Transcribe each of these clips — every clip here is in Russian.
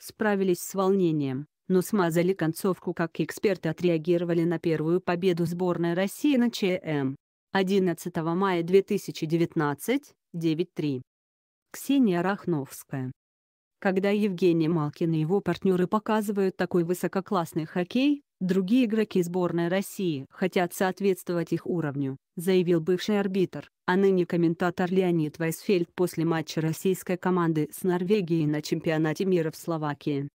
справились с волнением, но смазали концовку, как эксперты отреагировали на первую победу сборной России на ЧМ. 11 мая 2019, 9.3. Ксения Рахновская когда Евгений Малкин и его партнеры показывают такой высококлассный хоккей, другие игроки сборной России хотят соответствовать их уровню, заявил бывший арбитр, а ныне комментатор Леонид Вайсфельд после матча российской команды с Норвегией на чемпионате мира в Словакии.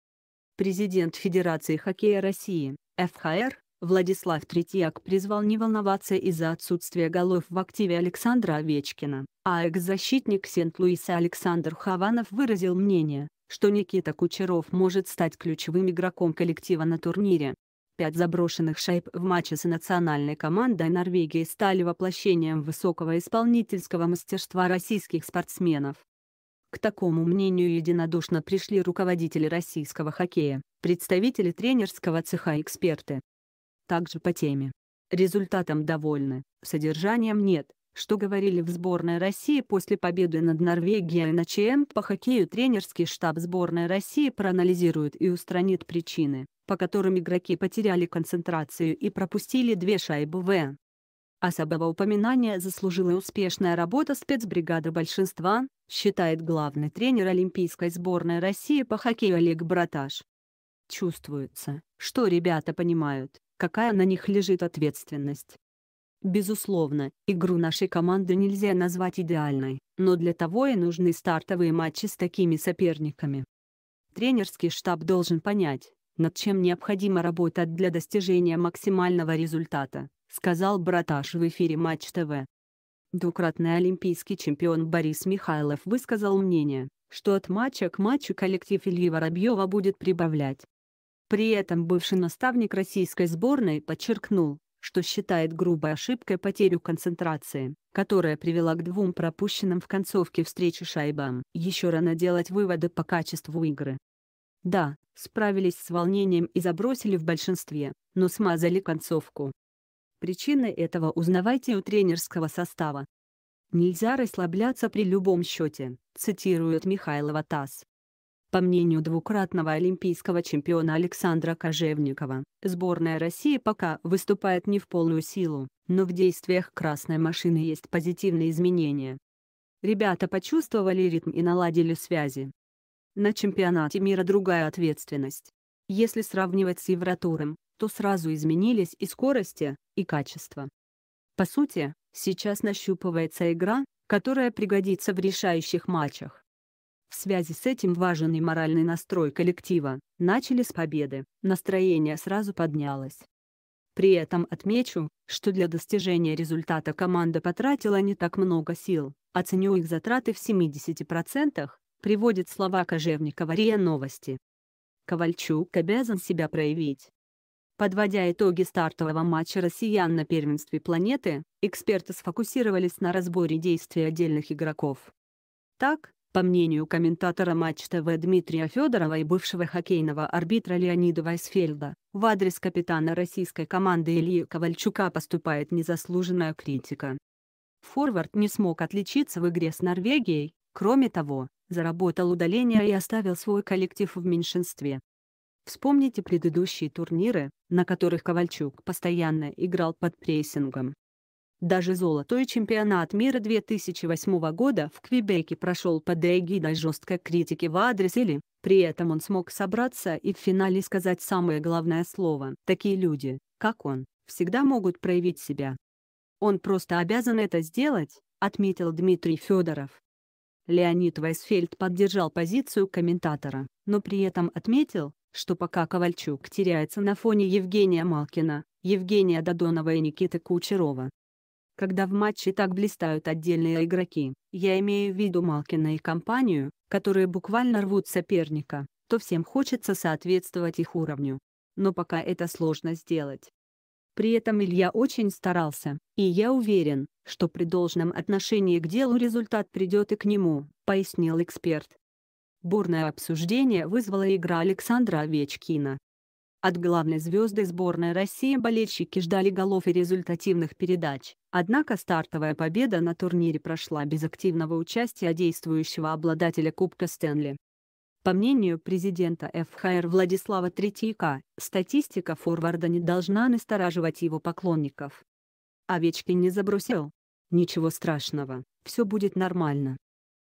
Президент Федерации хоккея России, ФХР, Владислав Третьяк призвал не волноваться из-за отсутствия голов в активе Александра Овечкина, а экс-защитник Сент-Луиса Александр Хованов выразил мнение, что Никита Кучеров может стать ключевым игроком коллектива на турнире. Пять заброшенных шайб в матче с национальной командой Норвегии стали воплощением высокого исполнительского мастерства российских спортсменов. К такому мнению единодушно пришли руководители российского хоккея, представители тренерского цеха и эксперты также по теме. Результатом довольны, содержанием нет, что говорили в сборной России после победы над Норвегией на ЧМ по хоккею тренерский штаб сборной России проанализирует и устранит причины, по которым игроки потеряли концентрацию и пропустили две шайбы в. Особого упоминания заслужила успешная работа спецбригады большинства, считает главный тренер Олимпийской сборной России по хоккею Олег Браташ. Чувствуется, что ребята понимают, какая на них лежит ответственность. Безусловно, игру нашей команды нельзя назвать идеальной, но для того и нужны стартовые матчи с такими соперниками. Тренерский штаб должен понять, над чем необходимо работать для достижения максимального результата, сказал Браташ в эфире Матч ТВ. Двукратный олимпийский чемпион Борис Михайлов высказал мнение, что от матча к матчу коллектив Ильи Воробьева будет прибавлять. При этом бывший наставник российской сборной подчеркнул, что считает грубой ошибкой потерю концентрации, которая привела к двум пропущенным в концовке встречи шайбам. Еще рано делать выводы по качеству игры. Да, справились с волнением и забросили в большинстве, но смазали концовку. Причины этого узнавайте у тренерского состава. «Нельзя расслабляться при любом счете», цитирует Михайлова ТАСС. По мнению двукратного олимпийского чемпиона Александра Кожевникова, сборная России пока выступает не в полную силу, но в действиях «Красной машины» есть позитивные изменения. Ребята почувствовали ритм и наладили связи. На чемпионате мира другая ответственность. Если сравнивать с Евротуром, то сразу изменились и скорости, и качество. По сути, сейчас нащупывается игра, которая пригодится в решающих матчах. В связи с этим важен и моральный настрой коллектива. Начали с победы, настроение сразу поднялось. При этом отмечу, что для достижения результата команда потратила не так много сил, оценю их затраты в 70%, приводит слова Кожевникова РИА Новости. Ковальчук обязан себя проявить. Подводя итоги стартового матча россиян на первенстве планеты, эксперты сфокусировались на разборе действий отдельных игроков. Так, по мнению комментатора матч ТВ Дмитрия Федорова и бывшего хоккейного арбитра Леонида Вайсфельда, в адрес капитана российской команды Ильи Ковальчука поступает незаслуженная критика. Форвард не смог отличиться в игре с Норвегией, кроме того, заработал удаление и оставил свой коллектив в меньшинстве. Вспомните предыдущие турниры, на которых Ковальчук постоянно играл под прессингом. Даже золотой чемпионат мира 2008 года в Квебеке прошел под эгидой жесткой критики в адрес Или, при этом он смог собраться и в финале сказать самое главное слово. Такие люди, как он, всегда могут проявить себя. Он просто обязан это сделать, отметил Дмитрий Федоров. Леонид Вайсфельд поддержал позицию комментатора, но при этом отметил, что пока Ковальчук теряется на фоне Евгения Малкина, Евгения Додонова и Никиты Кучерова, когда в матче так блистают отдельные игроки, я имею в виду Малкина и компанию, которые буквально рвут соперника, то всем хочется соответствовать их уровню. Но пока это сложно сделать. При этом Илья очень старался, и я уверен, что при должном отношении к делу результат придет и к нему, пояснил эксперт. Бурное обсуждение вызвала игра Александра Овечкина. От главной звезды сборной России болельщики ждали голов и результативных передач. Однако стартовая победа на турнире прошла без активного участия действующего обладателя Кубка Стэнли. По мнению президента ФХР Владислава Третьяка, статистика форварда не должна настораживать его поклонников. Овечкин не забросил. Ничего страшного, все будет нормально.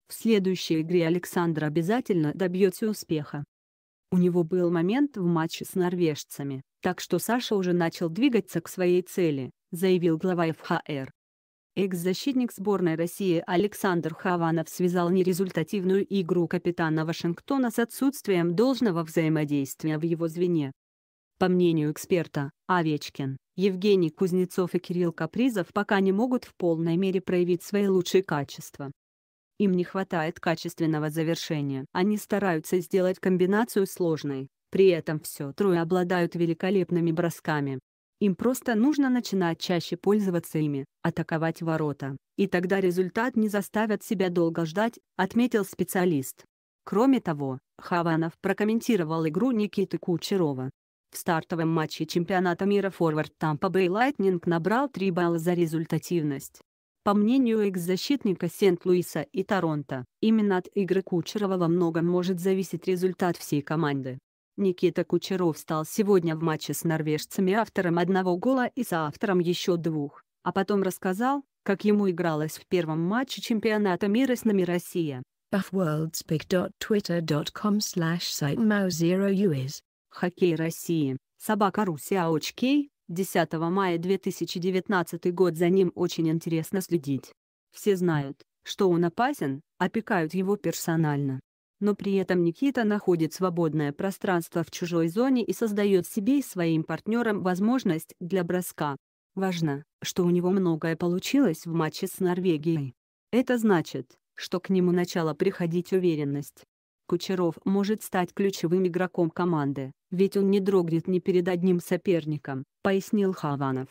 В следующей игре Александр обязательно добьется успеха. У него был момент в матче с норвежцами, так что Саша уже начал двигаться к своей цели заявил глава ФХР. Экс-защитник сборной России Александр Хованов связал нерезультативную игру капитана Вашингтона с отсутствием должного взаимодействия в его звене. По мнению эксперта, Овечкин, Евгений Кузнецов и Кирилл Капризов пока не могут в полной мере проявить свои лучшие качества. Им не хватает качественного завершения. Они стараются сделать комбинацию сложной, при этом все трое обладают великолепными бросками. Им просто нужно начинать чаще пользоваться ими, атаковать ворота, и тогда результат не заставят себя долго ждать, отметил специалист. Кроме того, Хаванов прокомментировал игру Никиты Кучерова. В стартовом матче чемпионата мира форвард Тампа Бэй Лайтнинг набрал 3 балла за результативность. По мнению экс-защитника Сент-Луиса и Торонто, именно от игры Кучерова во многом может зависеть результат всей команды. Никита Кучеров стал сегодня в матче с норвежцами автором одного гола и соавтором еще двух, а потом рассказал, как ему игралось в первом матче чемпионата мира с нами Россия. buffworldspeak.twitter.com/sitemap0uiz Хоккей России. Собака Руся Очкей. 10 мая 2019 год за ним очень интересно следить. Все знают, что он опасен, опекают его персонально но при этом Никита находит свободное пространство в чужой зоне и создает себе и своим партнерам возможность для броска. Важно, что у него многое получилось в матче с Норвегией. Это значит, что к нему начала приходить уверенность. Кучеров может стать ключевым игроком команды, ведь он не дрогнет ни перед одним соперником, пояснил Хаванов.